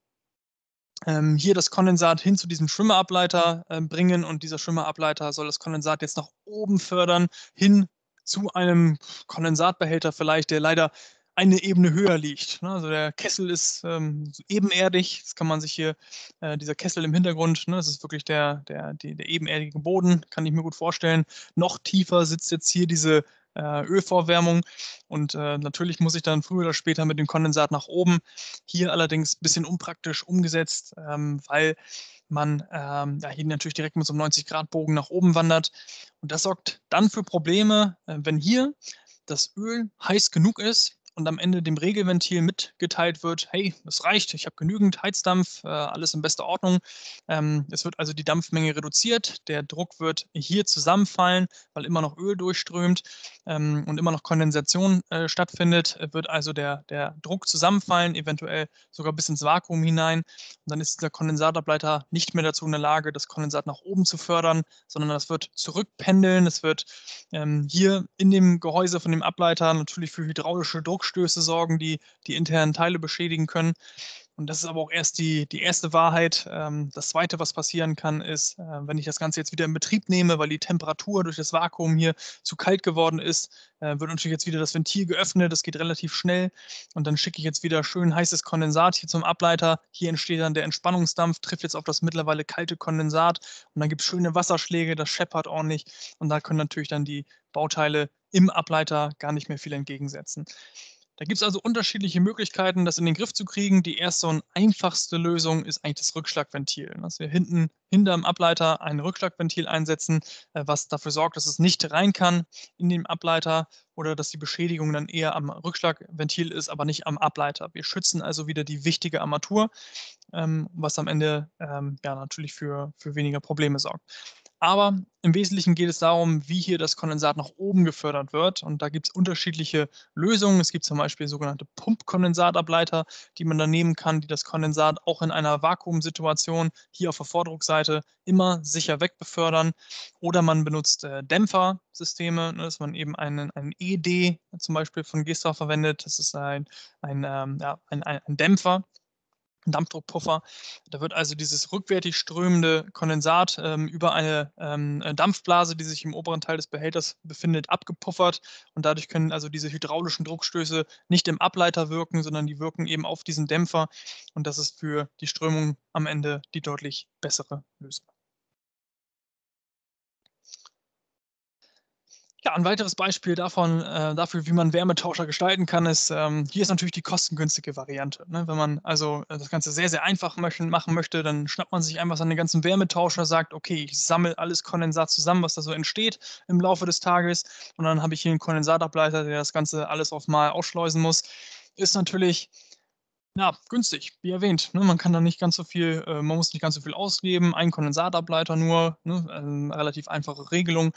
ähm, hier das Kondensat hin zu diesem Schwimmerableiter äh, bringen und dieser Schwimmerableiter soll das Kondensat jetzt nach oben fördern, hin zu einem Kondensatbehälter vielleicht, der leider eine Ebene höher liegt. Ne? Also der Kessel ist ähm, ebenerdig, das kann man sich hier, äh, dieser Kessel im Hintergrund, ne? das ist wirklich der, der, die, der ebenerdige Boden, kann ich mir gut vorstellen. Noch tiefer sitzt jetzt hier diese äh, Ölvorwärmung. Und äh, natürlich muss ich dann früher oder später mit dem Kondensat nach oben. Hier allerdings ein bisschen unpraktisch umgesetzt, ähm, weil man ähm, ja, hier natürlich direkt mit so einem 90-Grad-Bogen nach oben wandert. Und das sorgt dann für Probleme, äh, wenn hier das Öl heiß genug ist, und am Ende dem Regelventil mitgeteilt wird, hey, es reicht, ich habe genügend Heizdampf, äh, alles in bester Ordnung. Ähm, es wird also die Dampfmenge reduziert, der Druck wird hier zusammenfallen, weil immer noch Öl durchströmt ähm, und immer noch Kondensation äh, stattfindet, wird also der, der Druck zusammenfallen, eventuell sogar bis ins Vakuum hinein. Und dann ist dieser Kondensatableiter nicht mehr dazu in der Lage, das Kondensat nach oben zu fördern, sondern das wird zurückpendeln, es wird ähm, hier in dem Gehäuse von dem Ableiter natürlich für hydraulische Druck Abstöße sorgen, die die internen Teile beschädigen können. Und das ist aber auch erst die, die erste Wahrheit. Ähm, das Zweite, was passieren kann, ist, äh, wenn ich das Ganze jetzt wieder in Betrieb nehme, weil die Temperatur durch das Vakuum hier zu kalt geworden ist, äh, wird natürlich jetzt wieder das Ventil geöffnet. Das geht relativ schnell. Und dann schicke ich jetzt wieder schön heißes Kondensat hier zum Ableiter. Hier entsteht dann der Entspannungsdampf, trifft jetzt auf das mittlerweile kalte Kondensat. Und dann gibt es schöne Wasserschläge, das scheppert ordentlich. Und da können natürlich dann die Bauteile im Ableiter gar nicht mehr viel entgegensetzen. Da gibt es also unterschiedliche Möglichkeiten, das in den Griff zu kriegen. Die erste und einfachste Lösung ist eigentlich das Rückschlagventil. Ne? Dass wir hinten dem Ableiter ein Rückschlagventil einsetzen, äh, was dafür sorgt, dass es nicht rein kann in den Ableiter oder dass die Beschädigung dann eher am Rückschlagventil ist, aber nicht am Ableiter. Wir schützen also wieder die wichtige Armatur, ähm, was am Ende ähm, ja natürlich für, für weniger Probleme sorgt. Aber im Wesentlichen geht es darum, wie hier das Kondensat nach oben gefördert wird. Und da gibt es unterschiedliche Lösungen. Es gibt zum Beispiel sogenannte Pumpkondensatableiter, die man dann nehmen kann, die das Kondensat auch in einer Vakuumsituation hier auf der Vordruckseite immer sicher wegbefördern. Oder man benutzt äh, Dämpfersysteme, ne, dass man eben einen, einen ED zum Beispiel von Gestra verwendet. Das ist ein, ein, ähm, ja, ein, ein Dämpfer, Dampfdruckpuffer. Da wird also dieses rückwärtig strömende Kondensat ähm, über eine ähm, Dampfblase, die sich im oberen Teil des Behälters befindet, abgepuffert und dadurch können also diese hydraulischen Druckstöße nicht im Ableiter wirken, sondern die wirken eben auf diesen Dämpfer und das ist für die Strömung am Ende die deutlich bessere Lösung. Ja, ein weiteres Beispiel davon, äh, dafür, wie man Wärmetauscher gestalten kann, ist, ähm, hier ist natürlich die kostengünstige Variante. Ne? Wenn man also äh, das Ganze sehr, sehr einfach möchten, machen möchte, dann schnappt man sich einfach seine ganzen Wärmetauscher, sagt, okay, ich sammle alles Kondensat zusammen, was da so entsteht im Laufe des Tages. Und dann habe ich hier einen Kondensatableiter, der das Ganze alles auf mal ausschleusen muss. Ist natürlich ja, günstig, wie erwähnt. Ne? Man kann da nicht ganz so viel, äh, man muss nicht ganz so viel ausgeben, ein Kondensatableiter nur, ne? ähm, relativ einfache Regelung.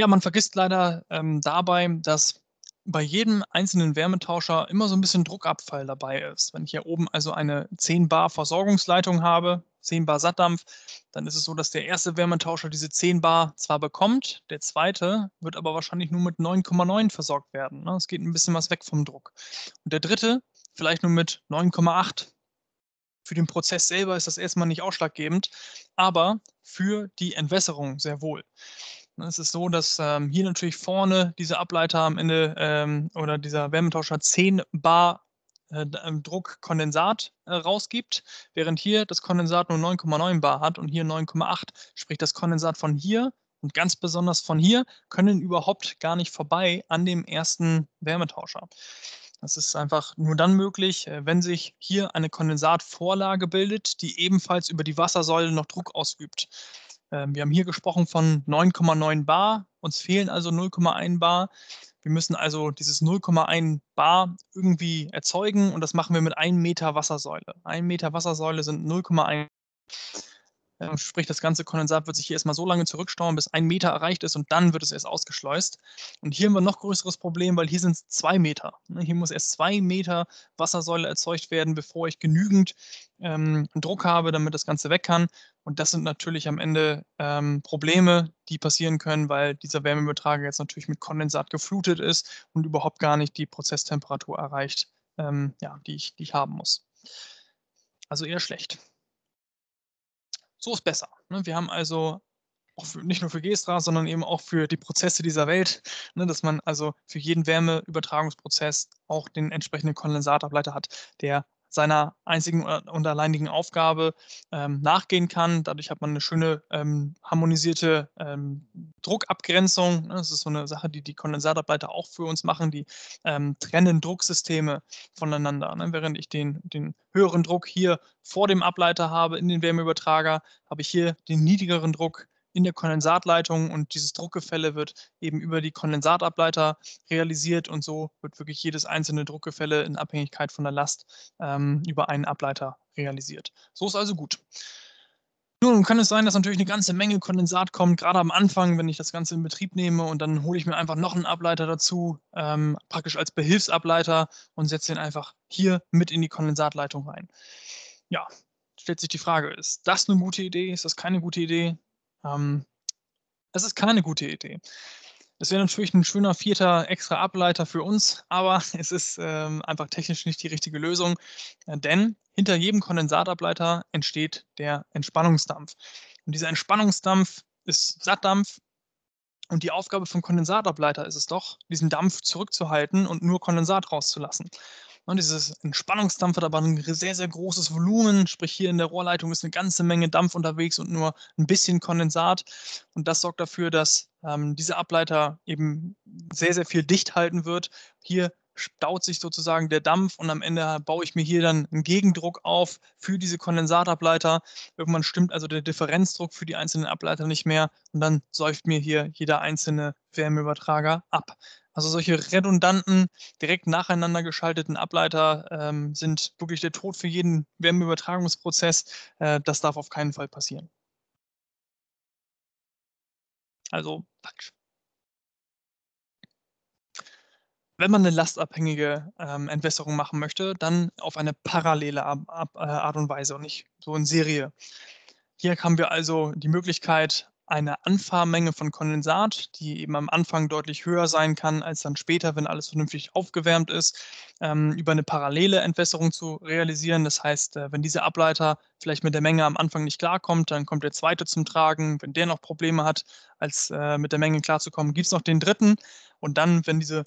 Ja, man vergisst leider ähm, dabei, dass bei jedem einzelnen Wärmetauscher immer so ein bisschen Druckabfall dabei ist. Wenn ich hier oben also eine 10 Bar Versorgungsleitung habe, 10 Bar Sattdampf, dann ist es so, dass der erste Wärmetauscher diese 10 Bar zwar bekommt, der zweite wird aber wahrscheinlich nur mit 9,9 versorgt werden. Ne? Es geht ein bisschen was weg vom Druck. Und der dritte vielleicht nur mit 9,8. Für den Prozess selber ist das erstmal nicht ausschlaggebend, aber für die Entwässerung sehr wohl. Ne, es ist so, dass ähm, hier natürlich vorne diese Ableiter am Ende ähm, oder dieser Wärmetauscher 10 Bar äh, ähm, Druckkondensat äh, rausgibt, während hier das Kondensat nur 9,9 Bar hat und hier 9,8. Sprich, das Kondensat von hier und ganz besonders von hier können überhaupt gar nicht vorbei an dem ersten Wärmetauscher. Das ist einfach nur dann möglich, äh, wenn sich hier eine Kondensatvorlage bildet, die ebenfalls über die Wassersäule noch Druck ausübt. Ähm, wir haben hier gesprochen von 9,9 Bar. Uns fehlen also 0,1 Bar. Wir müssen also dieses 0,1 Bar irgendwie erzeugen und das machen wir mit 1 Meter Wassersäule. 1 Meter Wassersäule sind 0,1. Ähm, sprich, das ganze Kondensat wird sich hier erstmal so lange zurückstauen, bis ein Meter erreicht ist und dann wird es erst ausgeschleust. Und hier haben wir ein noch größeres Problem, weil hier sind es zwei Meter. Ne, hier muss erst zwei Meter Wassersäule erzeugt werden, bevor ich genügend ähm, Druck habe, damit das Ganze weg kann. Und das sind natürlich am Ende ähm, Probleme, die passieren können, weil dieser Wärmeübertrager jetzt natürlich mit Kondensat geflutet ist und überhaupt gar nicht die Prozesstemperatur erreicht, ähm, ja, die, ich, die ich haben muss. Also eher schlecht. So ist besser. Ne? Wir haben also für, nicht nur für Gestra, sondern eben auch für die Prozesse dieser Welt, ne? dass man also für jeden Wärmeübertragungsprozess auch den entsprechenden Kondensatableiter hat, der seiner einzigen äh, und alleinigen Aufgabe ähm, nachgehen kann. Dadurch hat man eine schöne ähm, harmonisierte ähm, Druckabgrenzung. Ne? Das ist so eine Sache, die die Kondensatorleiter auch für uns machen. Die ähm, trennen Drucksysteme voneinander. Ne? Während ich den, den höheren Druck hier vor dem Ableiter habe in den Wärmeübertrager, habe ich hier den niedrigeren Druck in der Kondensatleitung und dieses Druckgefälle wird eben über die Kondensatableiter realisiert und so wird wirklich jedes einzelne Druckgefälle in Abhängigkeit von der Last ähm, über einen Ableiter realisiert. So ist also gut. Nun kann es sein, dass natürlich eine ganze Menge Kondensat kommt, gerade am Anfang, wenn ich das Ganze in Betrieb nehme und dann hole ich mir einfach noch einen Ableiter dazu, ähm, praktisch als Behilfsableiter und setze den einfach hier mit in die Kondensatleitung rein. Ja, stellt sich die Frage, ist das eine gute Idee, ist das keine gute Idee? Ähm, das ist keine gute Idee. Das wäre natürlich ein schöner vierter extra Ableiter für uns, aber es ist ähm, einfach technisch nicht die richtige Lösung, äh, denn hinter jedem Kondensatableiter entsteht der Entspannungsdampf. Und dieser Entspannungsdampf ist Sattdampf. Und die Aufgabe vom Kondensatableiter ist es doch, diesen Dampf zurückzuhalten und nur Kondensat rauszulassen. Und dieses Entspannungsdampfer aber ein sehr, sehr großes Volumen, sprich hier in der Rohrleitung ist eine ganze Menge Dampf unterwegs und nur ein bisschen Kondensat. Und das sorgt dafür, dass ähm, dieser Ableiter eben sehr, sehr viel dicht halten wird. Hier staut sich sozusagen der Dampf und am Ende baue ich mir hier dann einen Gegendruck auf für diese Kondensatableiter. Irgendwann stimmt also der Differenzdruck für die einzelnen Ableiter nicht mehr und dann säuft mir hier jeder einzelne Wärmeübertrager ab. Also solche redundanten, direkt nacheinander geschalteten Ableiter ähm, sind wirklich der Tod für jeden Wärmeübertragungsprozess. Äh, das darf auf keinen Fall passieren. Also falsch. Wenn man eine lastabhängige ähm, Entwässerung machen möchte, dann auf eine parallele Ab Ab äh, Art und Weise und nicht so in Serie. Hier haben wir also die Möglichkeit, eine Anfahrmenge von Kondensat, die eben am Anfang deutlich höher sein kann, als dann später, wenn alles vernünftig aufgewärmt ist, ähm, über eine parallele Entwässerung zu realisieren. Das heißt, äh, wenn dieser Ableiter vielleicht mit der Menge am Anfang nicht klarkommt, dann kommt der zweite zum Tragen. Wenn der noch Probleme hat, als äh, mit der Menge klarzukommen, gibt es noch den dritten. Und dann, wenn diese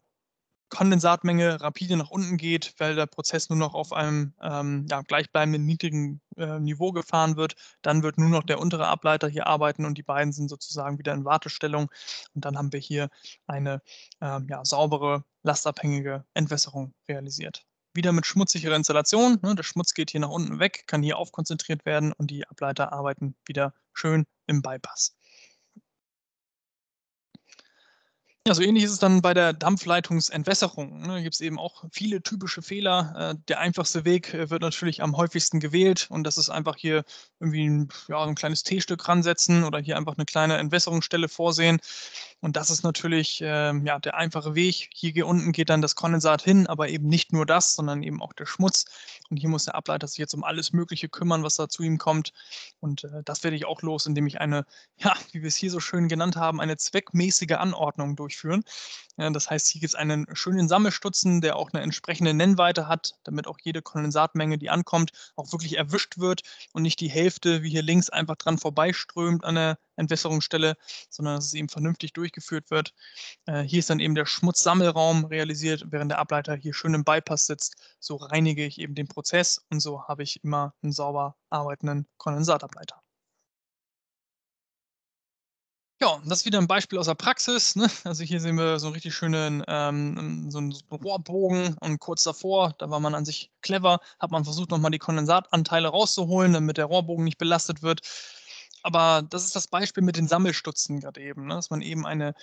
Kondensatmenge rapide nach unten geht, weil der Prozess nur noch auf einem ähm, ja, gleichbleibenden niedrigen äh, Niveau gefahren wird. Dann wird nur noch der untere Ableiter hier arbeiten und die beiden sind sozusagen wieder in Wartestellung. Und dann haben wir hier eine ähm, ja, saubere, lastabhängige Entwässerung realisiert. Wieder mit schmutzigerer Installation. Ne? Der Schmutz geht hier nach unten weg, kann hier aufkonzentriert werden und die Ableiter arbeiten wieder schön im Bypass. Ja, so ähnlich ist es dann bei der Dampfleitungsentwässerung. Ne? Da gibt es eben auch viele typische Fehler. Äh, der einfachste Weg äh, wird natürlich am häufigsten gewählt und das ist einfach hier irgendwie ein, ja, ein kleines T-Stück ransetzen oder hier einfach eine kleine Entwässerungsstelle vorsehen. Und das ist natürlich ähm, ja, der einfache Weg. Hier unten geht dann das Kondensat hin, aber eben nicht nur das, sondern eben auch der Schmutz. Und hier muss der Ableiter sich jetzt um alles Mögliche kümmern, was da zu ihm kommt. Und äh, das werde ich auch los, indem ich eine, ja, wie wir es hier so schön genannt haben, eine zweckmäßige Anordnung durch durchführen. Äh, das heißt, hier gibt es einen schönen Sammelstutzen, der auch eine entsprechende Nennweite hat, damit auch jede Kondensatmenge, die ankommt, auch wirklich erwischt wird und nicht die Hälfte, wie hier links, einfach dran vorbeiströmt an der Entwässerungsstelle, sondern dass es eben vernünftig durchgeführt wird. Äh, hier ist dann eben der Schmutzsammelraum realisiert, während der Ableiter hier schön im Bypass sitzt. So reinige ich eben den Prozess und so habe ich immer einen sauber arbeitenden Kondensatableiter. Ja, das ist wieder ein Beispiel aus der Praxis. Ne? Also hier sehen wir so einen richtig schönen ähm, so einen Rohrbogen und kurz davor, da war man an sich clever, hat man versucht nochmal die Kondensatanteile rauszuholen, damit der Rohrbogen nicht belastet wird. Aber das ist das Beispiel mit den Sammelstutzen gerade eben, ne? dass man eben eine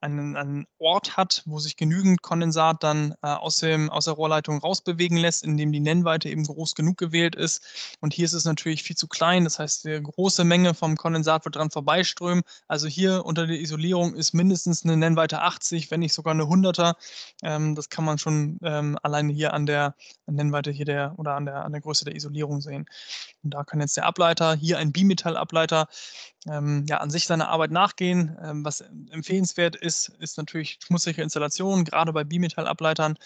einen, einen Ort hat, wo sich genügend Kondensat dann äh, aus, dem, aus der Rohrleitung rausbewegen lässt, indem die Nennweite eben groß genug gewählt ist. Und hier ist es natürlich viel zu klein. Das heißt, eine große Menge vom Kondensat wird dran vorbeiströmen. Also hier unter der Isolierung ist mindestens eine Nennweite 80, wenn nicht sogar eine 100er. Ähm, das kann man schon ähm, alleine hier an der Nennweite hier der oder an der, an der Größe der Isolierung sehen. Und da kann jetzt der Ableiter, hier ein Bimetallableiter, ähm, ja, an sich seiner Arbeit nachgehen. Ähm, was empfehlenswert ist, ist natürlich schmutzige Installationen, gerade bei Bimetallableitern,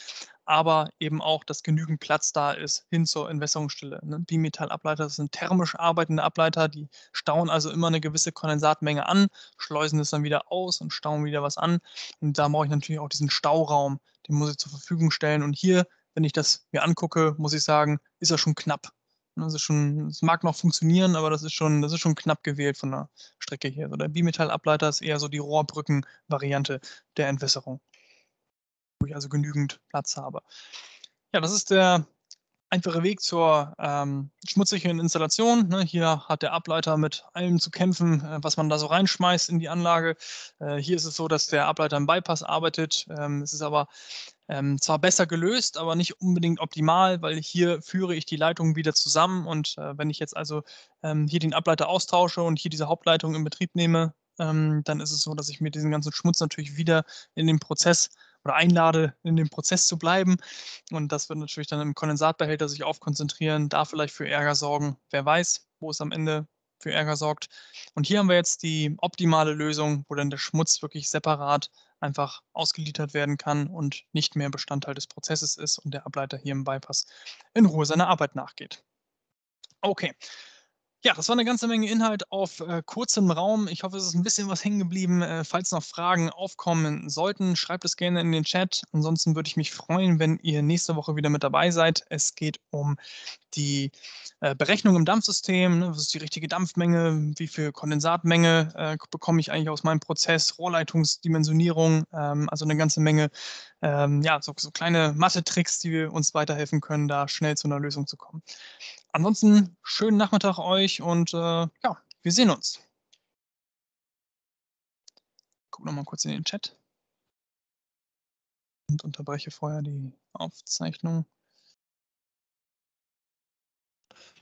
aber eben auch, dass genügend Platz da ist hin zur Entwässerungsstelle. Ne? Bimetallableiter sind thermisch arbeitende Ableiter, die stauen also immer eine gewisse Kondensatmenge an, schleusen es dann wieder aus und stauen wieder was an. Und da brauche ich natürlich auch diesen Stauraum, den muss ich zur Verfügung stellen. Und hier, wenn ich das mir angucke, muss ich sagen, ist er schon knapp. Das also ist schon, es mag noch funktionieren, aber das ist schon, das ist schon knapp gewählt von der Strecke hier. Also der Bimetallableiter ist eher so die Rohrbrücken-Variante der Entwässerung, wo ich also genügend Platz habe. Ja, das ist der einfache Weg zur ähm, schmutzigen Installation. Ne, hier hat der Ableiter mit allem zu kämpfen, äh, was man da so reinschmeißt in die Anlage. Äh, hier ist es so, dass der Ableiter im Bypass arbeitet. Ähm, es ist aber ähm, zwar besser gelöst, aber nicht unbedingt optimal, weil hier führe ich die Leitungen wieder zusammen und äh, wenn ich jetzt also ähm, hier den Ableiter austausche und hier diese Hauptleitung in Betrieb nehme, ähm, dann ist es so, dass ich mir diesen ganzen Schmutz natürlich wieder in den Prozess oder einlade, in dem Prozess zu bleiben. Und das wird natürlich dann im Kondensatbehälter sich aufkonzentrieren, da vielleicht für Ärger sorgen. Wer weiß, wo es am Ende für Ärger sorgt. Und hier haben wir jetzt die optimale Lösung, wo dann der Schmutz wirklich separat einfach ausgeliefert werden kann und nicht mehr Bestandteil des Prozesses ist und der Ableiter hier im Bypass in Ruhe seiner Arbeit nachgeht. Okay, ja, das war eine ganze Menge Inhalt auf äh, kurzem Raum. Ich hoffe, es ist ein bisschen was hängen geblieben. Äh, falls noch Fragen aufkommen sollten, schreibt es gerne in den Chat. Ansonsten würde ich mich freuen, wenn ihr nächste Woche wieder mit dabei seid. Es geht um die äh, Berechnung im Dampfsystem. Ne? Was ist die richtige Dampfmenge? Wie viel Kondensatmenge äh, bekomme ich eigentlich aus meinem Prozess? Rohrleitungsdimensionierung. Ähm, also eine ganze Menge ähm, ja, so, so kleine Mathe-Tricks, die uns weiterhelfen können, da schnell zu einer Lösung zu kommen. Ansonsten schönen Nachmittag euch und äh, ja, wir sehen uns. Guck noch mal kurz in den Chat und unterbreche vorher die Aufzeichnung.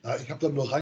Ja, ich habe da nur rein.